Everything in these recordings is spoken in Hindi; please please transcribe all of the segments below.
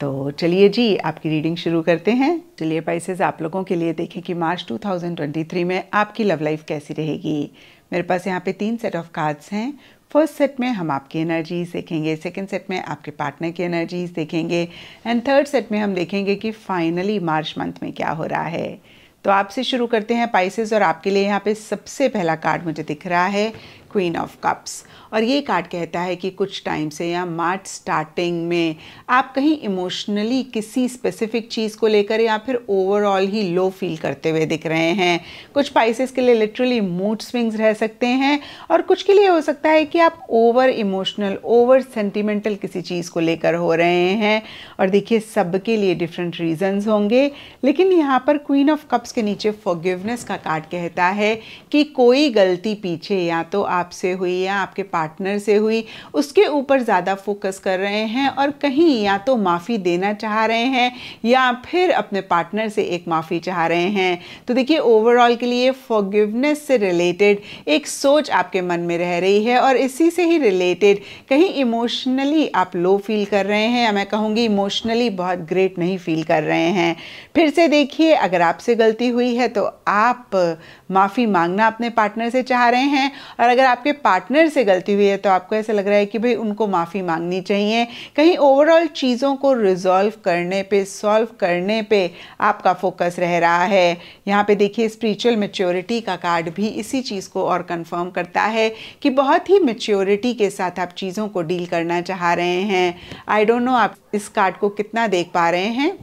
तो चलिए जी आपकी रीडिंग शुरू करते हैं चलिए पाइसेस आप लोगों के लिए देखें कि मार्च 2023 में आपकी लव लाइफ कैसी रहेगी मेरे पास यहाँ पे तीन सेट ऑफ कार्ड्स हैं फर्स्ट सेट में हम आपकी एनर्जीज देखेंगे सेकंड सेट में आपके पार्टनर की एनर्जीज देखेंगे एंड थर्ड सेट में हम देखेंगे कि फाइनली मार्च मंथ में क्या हो रहा है तो आपसे शुरू करते हैं पाइसेस और आपके लिए यहाँ पे सबसे पहला कार्ड मुझे दिख रहा है क्वीन ऑफ कप्स और ये कार्ड कहता है कि कुछ टाइम से या मार्च स्टार्टिंग में आप कहीं इमोशनली किसी स्पेसिफिक चीज़ को लेकर या फिर ओवरऑल ही लो फील करते हुए दिख रहे हैं कुछ पाइसेस के लिए लिटरली मूड स्विंग्स रह सकते हैं और कुछ के लिए हो सकता है कि आप ओवर इमोशनल ओवर सेंटिमेंटल किसी चीज़ को लेकर हो रहे हैं और देखिए सबके लिए डिफरेंट रीजनस होंगे लेकिन यहाँ पर क्वीन ऑफ कप्स के नीचे फॉरगिवनेस का कार्ड कहता है कि कोई गलती पीछे या तो आप आपसे हुई या आपके पार्टनर से हुई उसके ऊपर ज़्यादा फोकस कर रहे हैं और कहीं या तो माफ़ी देना चाह रहे हैं या फिर अपने पार्टनर से एक माफ़ी चाह रहे हैं तो देखिए ओवरऑल के लिए फॉरगिवनेस से रिलेटेड एक सोच आपके मन में रह रही है और इसी से ही रिलेटेड कहीं इमोशनली आप लो फील कर रहे हैं या मैं कहूँगी इमोशनली बहुत ग्रेट नहीं फील कर रहे हैं फिर से देखिए अगर आपसे गलती हुई है तो आप माफ़ी मांगना अपने पार्टनर से चाह रहे हैं और अगर आपके पार्टनर से गलती हुई है तो आपको ऐसा लग रहा है कि भाई उनको माफ़ी मांगनी चाहिए कहीं ओवरऑल चीज़ों को रिजॉल्व करने पे सॉल्व करने पे आपका फोकस रह रहा है यहाँ पे देखिए स्पिरिचुअल मेच्योरिटी का कार्ड भी इसी चीज़ को और कंफर्म करता है कि बहुत ही मेच्योरिटी के साथ आप चीज़ों को डील करना चाह रहे हैं आई डोंट नो आप इस कार्ड को कितना देख पा रहे हैं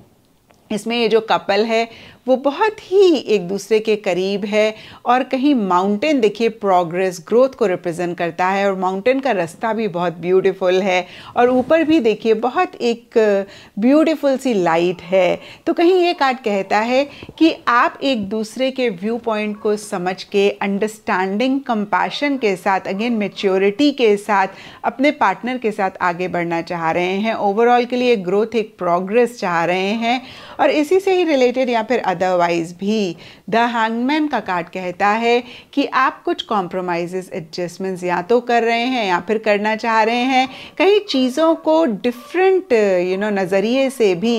इसमें ये जो कपल है वो बहुत ही एक दूसरे के करीब है और कहीं माउंटेन देखिए प्रोग्रेस ग्रोथ को रिप्रेजेंट करता है और माउंटेन का रास्ता भी बहुत ब्यूटीफुल है और ऊपर भी देखिए बहुत एक ब्यूटीफुल सी लाइट है तो कहीं ये कार्ड कहता है कि आप एक दूसरे के व्यू पॉइंट को समझ के अंडरस्टैंडिंग कंपैशन के साथ अगेन मेच्योरिटी के साथ अपने पार्टनर के साथ आगे बढ़ना चाह रहे हैं ओवरऑल के लिए ग्रोथ एक प्रोग्रेस चाह रहे हैं और इसी से ही रिलेटेड या फिर अदरवाइज भी द हैंगमैन का कार्ड कहता है कि आप कुछ कॉम्प्रोमाइज़ एडजस्टमेंट्स या तो कर रहे हैं या फिर करना चाह रहे हैं कई चीज़ों को डिफरेंट यू नो नज़रिए से भी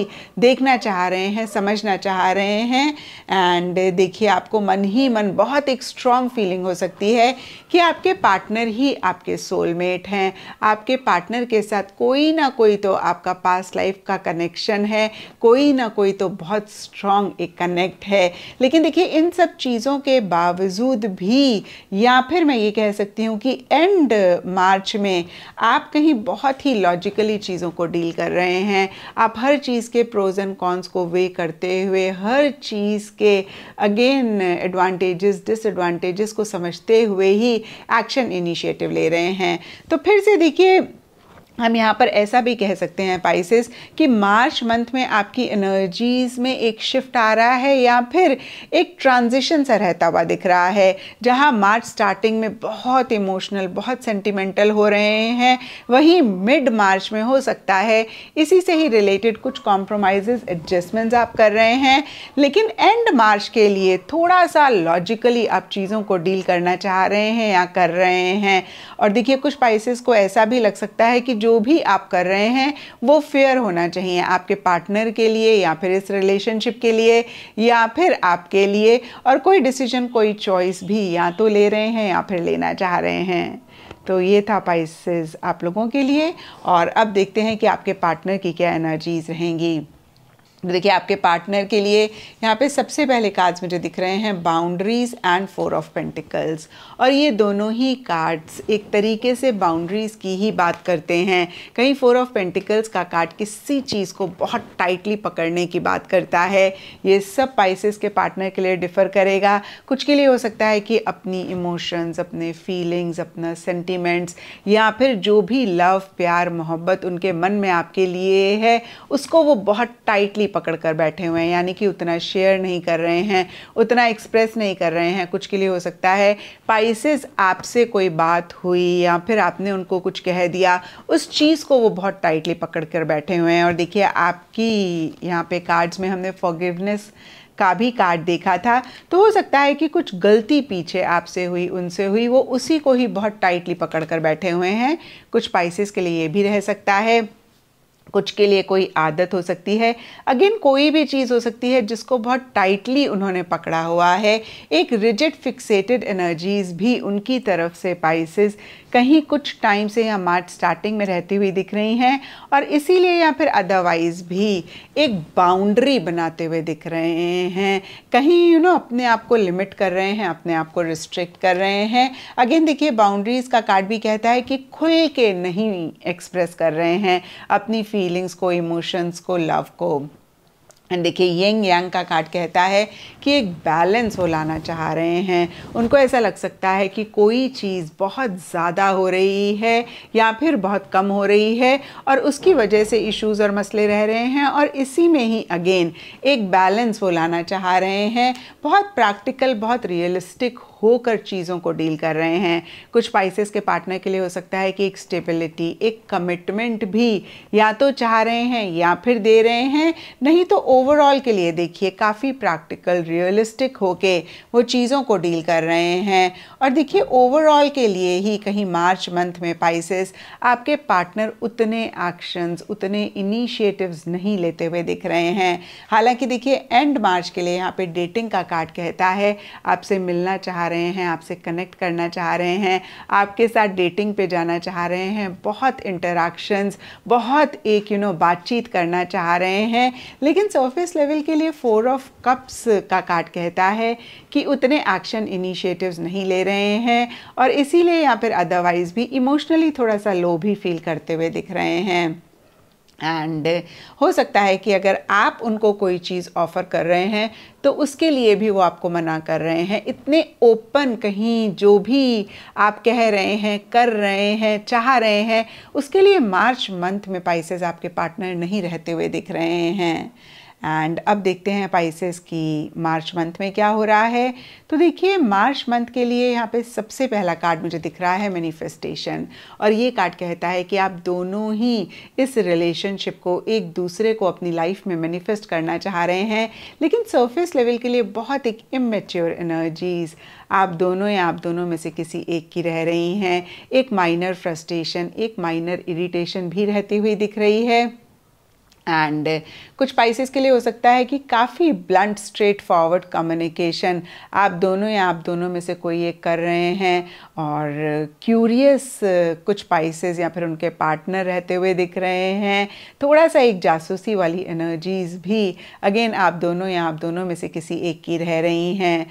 देखना चाह रहे हैं समझना चाह रहे हैं एंड देखिए आपको मन ही मन बहुत एक स्ट्रॉन्ग फीलिंग हो सकती है कि आपके पार्टनर ही आपके सोलमेट हैं आपके पार्टनर के साथ कोई ना कोई तो आपका पास्ट लाइफ का कनेक्शन है कोई ना कोई तो बहुत स्ट्रॉन्ग एक कनेक्शन कनेक्ट है लेकिन देखिए इन सब चीज़ों के बावजूद भी या फिर मैं ये कह सकती हूँ कि एंड मार्च में आप कहीं बहुत ही लॉजिकली चीज़ों को डील कर रहे हैं आप हर चीज़ के प्रोज एंड कॉन्स को वे करते हुए हर चीज़ के अगेन एडवांटेजेस डिसएडवांटेजेस को समझते हुए ही एक्शन इनिशिएटिव ले रहे हैं तो फिर से देखिए हम यहाँ पर ऐसा भी कह सकते हैं पाइसेस कि मार्च मंथ में आपकी एनर्जीज़ में एक शिफ्ट आ रहा है या फिर एक ट्रांजिशन सा रहता हुआ दिख रहा है जहाँ मार्च स्टार्टिंग में बहुत इमोशनल बहुत सेंटिमेंटल हो रहे हैं वहीं मिड मार्च में हो सकता है इसी से ही रिलेटेड कुछ कॉम्प्रोमाइज़ एडजस्टमेंट्स आप कर रहे हैं लेकिन एंड मार्च के लिए थोड़ा सा लॉजिकली आप चीज़ों को डील करना चाह रहे हैं या कर रहे हैं और देखिए कुछ पाइसेस को ऐसा भी लग सकता है कि जो जो भी आप कर रहे हैं वो फेयर होना चाहिए आपके पार्टनर के लिए या फिर इस रिलेशनशिप के लिए या फिर आपके लिए और कोई डिसीजन कोई चॉइस भी या तो ले रहे हैं या फिर लेना चाह रहे हैं तो ये था पाइसेस आप लोगों के लिए और अब देखते हैं कि आपके पार्टनर की क्या एनर्जीज़ रहेंगी देखिए आपके पार्टनर के लिए यहाँ पे सबसे पहले कार्ड्स मुझे दिख रहे हैं boundaries and four of pentacles और ये दोनों ही कार्ड्स एक तरीके से बाउंड्रीज की ही बात करते हैं कहीं फोर ऑफ पेंटिकल्स का कार्ड किसी चीज़ को बहुत टाइटली पकड़ने की बात करता है ये सब पाइसिस के पार्टनर के लिए डिफ़र करेगा कुछ के लिए हो सकता है कि अपनी इमोशंस अपने फीलिंग्स अपना सेंटिमेंट्स या फिर जो भी लव प्यार मोहब्बत उनके मन में आपके लिए है उसको वो बहुत टाइटली पकड़ कर बैठे हुए हैं यानी कि उतना शेयर नहीं कर रहे हैं उतना एक्सप्रेस नहीं कर रहे हैं कुछ के लिए हो सकता है पाइसेस आपसे कोई बात हुई या फिर आपने उनको कुछ कह दिया उस चीज़ को वो बहुत टाइटली पकड़ कर बैठे हुए हैं और देखिए आपकी यहाँ पे कार्ड्स में हमने फॉरगिवनेस का भी कार्ड देखा था तो हो सकता है कि कुछ गलती पीछे आपसे हुई उनसे हुई वो उसी को ही बहुत टाइटली पकड़ कर बैठे हुए हैं कुछ पाइसेस के लिए ये भी रह सकता है कुछ के लिए कोई आदत हो सकती है अगेन कोई भी चीज़ हो सकती है जिसको बहुत टाइटली उन्होंने पकड़ा हुआ है एक रिजिड फिक्सेटेड एनर्जीज़ भी उनकी तरफ से पाइसिस कहीं कुछ टाइम से या मार्च स्टार्टिंग में रहती हुई दिख रही हैं और इसीलिए या फिर अदरवाइज़ भी एक बाउंड्री बनाते हुए दिख रहे हैं कहीं यू you नो know, अपने आप को लिमिट कर रहे हैं अपने आप को रिस्ट्रिक्ट कर रहे हैं अगेन देखिए बाउंड्रीज़ का कार्ड भी कहता है कि खुल के नहीं एक्सप्रेस कर रहे हैं अपनी फीलिंग्स को इमोशंस को लव को एंड देखिए यंग यंग का कार्ड कहता है कि एक बैलेंस वो लाना चाह रहे हैं उनको ऐसा लग सकता है कि कोई चीज़ बहुत ज़्यादा हो रही है या फिर बहुत कम हो रही है और उसकी वजह से इश्यूज और मसले रह रहे हैं और इसी में ही अगेन एक बैलेंस वो लाना चाह रहे हैं बहुत प्रैक्टिकल बहुत रियलिस्टिक होकर चीज़ों को डील कर रहे हैं कुछ पाइसेस के पार्टनर के लिए हो सकता है कि एक स्टेबिलिटी एक कमिटमेंट भी या तो चाह रहे हैं या फिर दे रहे हैं नहीं तो ओवरऑल के लिए देखिए काफ़ी प्रैक्टिकल रियलिस्टिक होके वो चीज़ों को डील कर रहे हैं और देखिए ओवरऑल के लिए ही कहीं मार्च मंथ में पाइसेस आपके पार्टनर उतने एक्शंस उतने इनिशिएटिव्स नहीं लेते हुए दिख रहे हैं हालांकि देखिए एंड मार्च के लिए यहाँ पे डेटिंग का कार्ड कहता है आपसे मिलना चाह रहे हैं आपसे कनेक्ट करना चाह रहे हैं आपके साथ डेटिंग पे जाना चाह रहे हैं बहुत इंटरेक्शंस बहुत एक यू नो बातचीत करना चाह रहे हैं लेकिन सरफेस लेवल के लिए फोर ऑफ कप्स का कार्ड कहता है कि उतने एक्शन इनिशिएटिव्स नहीं ले रहे हैं और इसीलिए या फिर अदरवाइज़ भी इमोशनली थोड़ा सा लो भी फील करते हुए दिख रहे हैं एंड uh, हो सकता है कि अगर आप उनको कोई चीज़ ऑफ़र कर रहे हैं तो उसके लिए भी वो आपको मना कर रहे हैं इतने ओपन कहीं जो भी आप कह रहे हैं कर रहे हैं चाह रहे हैं उसके लिए मार्च मंथ में पाइसेज आपके पार्टनर नहीं रहते हुए दिख रहे हैं एंड अब देखते हैं पाइसेस की मार्च मंथ में क्या हो रहा है तो देखिए मार्च मंथ के लिए यहाँ पे सबसे पहला कार्ड मुझे दिख रहा है मैनिफेस्टेशन और ये कार्ड कहता है कि आप दोनों ही इस रिलेशनशिप को एक दूसरे को अपनी लाइफ में मैनिफेस्ट करना चाह रहे हैं लेकिन सरफेस लेवल के लिए बहुत एक इमेच्योर एनर्जीज़ आप दोनों या आप दोनों में से किसी एक की रह रही हैं एक माइनर फ्रस्ट्रेशन एक माइनर इरिटेशन भी रहती हुई दिख रही है एंड uh, कुछ पाइसिस के लिए हो सकता है कि काफ़ी ब्लंट स्ट्रेट फॉरवर्ड कम्युनिकेशन आप दोनों या आप दोनों में से कोई एक कर रहे हैं और क्यूरियस uh, कुछ पाइसिस या फिर उनके पार्टनर रहते हुए दिख रहे हैं थोड़ा सा एक जासूसी वाली एनर्जीज भी अगेन आप दोनों या आप दोनों में से किसी एक की रह रही हैं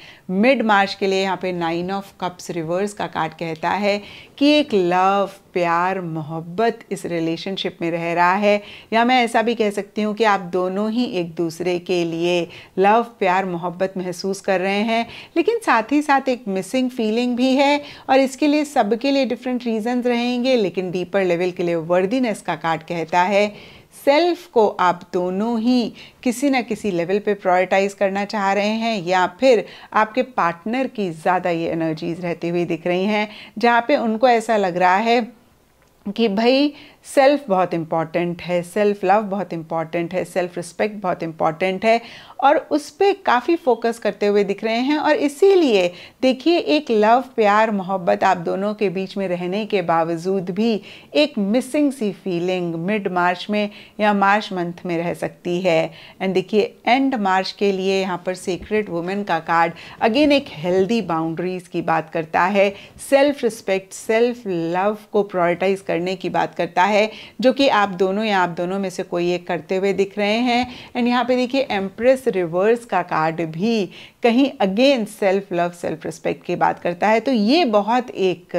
मिड मार्च के लिए यहाँ पे नाइन ऑफ कप्स रिवर्स का कार्ड कहता है कि एक लव प्यार मोहब्बत इस रिलेशनशिप में रह रहा है या मैं ऐसा भी कह कह सकती हूँ कि आप दोनों ही एक दूसरे के लिए लव प्यार मोहब्बत महसूस कर रहे हैं लेकिन साथ ही साथ एक मिसिंग फीलिंग भी है और इसके लिए सबके लिए डिफरेंट रीजंस रहेंगे लेकिन डीपर लेवल के लिए वर्दीनेस का कार्ड कहता है सेल्फ को आप दोनों ही किसी ना किसी लेवल पे प्रायोरिटाइज करना चाह रहे हैं या फिर आपके पार्टनर की ज़्यादा ये एनर्जीज रहती हुई दिख रही हैं जहाँ पे उनको ऐसा लग रहा है कि भाई सेल्फ बहुत इम्पॉर्टेंट है सेल्फ लव बहुत इम्पॉर्टेंट है सेल्फ रिस्पेक्ट बहुत इम्पॉर्टेंट है और उस पर काफ़ी फोकस करते हुए दिख रहे हैं और इसीलिए देखिए एक लव प्यार मोहब्बत आप दोनों के बीच में रहने के बावजूद भी एक मिसिंग सी फीलिंग मिड मार्च में या मार्च मंथ में रह सकती है एंड देखिए एंड मार्च के लिए यहाँ पर सीक्रेट वुमेन का कार्ड अगेन एक हेल्दी बाउंड्रीज़ की बात करता है सेल्फ रिस्पेक्ट सेल्फ लव को प्रायोरिटाइज करने की बात करता है है जो कि आप दोनों या आप दोनों में से कोई एक करते हुए दिख रहे हैं एंड यहाँ पे देखिए एम्प्रेस रिवर्स का कार्ड भी कहीं again self love self respect की बात करता है तो ये बहुत एक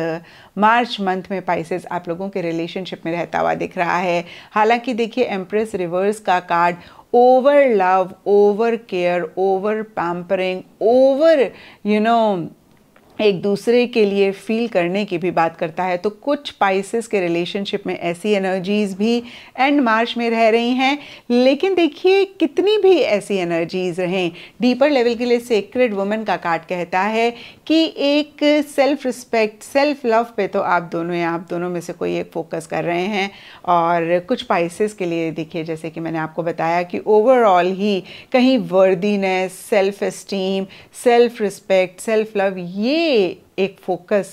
मार्च uh, मंथ में पाइसेस आप लोगों के रिलेशनशिप में रहता हुआ दिख रहा है हालांकि देखिए एम्प्रेस रिवर्स का card over love over care over pampering over you know एक दूसरे के लिए फील करने की भी बात करता है तो कुछ पाइसिस के रिलेशनशिप में ऐसी एनर्जीज भी एंड मार्च में रह रही हैं लेकिन देखिए कितनी भी ऐसी एनर्जीज रहें डीपर लेवल के लिए सेक्रेड वुमेन का कार्ड कहता है कि एक सेल्फ रिस्पेक्ट सेल्फ लव पे तो आप दोनों या आप दोनों में से कोई एक फोकस कर रहे हैं और कुछ पाइसिस के लिए देखिए जैसे कि मैंने आपको बताया कि ओवरऑल ही कहीं worthiness self esteem self respect self love ये एक फोकस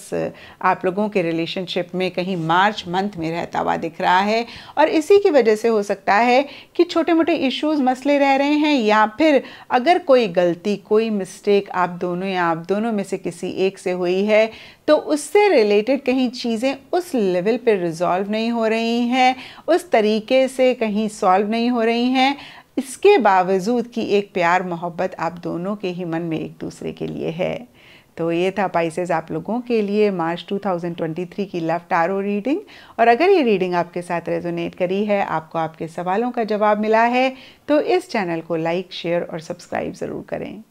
आप लोगों के रिलेशनशिप में कहीं मार्च मंथ में रहता हुआ दिख रहा है और इसी की वजह से हो सकता है कि छोटे मोटे इश्यूज मसले रह रहे हैं या फिर अगर कोई गलती कोई मिस्टेक आप दोनों या आप दोनों में से किसी एक से हुई है तो उससे रिलेटेड कहीं चीज़ें उस लेवल पर रिजॉल्व नहीं हो रही हैं उस तरीके से कहीं सॉल्व नहीं हो रही हैं इसके बावजूद कि एक प्यार मोहब्बत आप दोनों के ही मन में एक दूसरे के लिए है तो ये था पाइसेस आप लोगों के लिए मार्च 2023 की लव टारो रीडिंग और अगर ये रीडिंग आपके साथ रेजोनेट करी है आपको आपके सवालों का जवाब मिला है तो इस चैनल को लाइक शेयर और सब्सक्राइब ज़रूर करें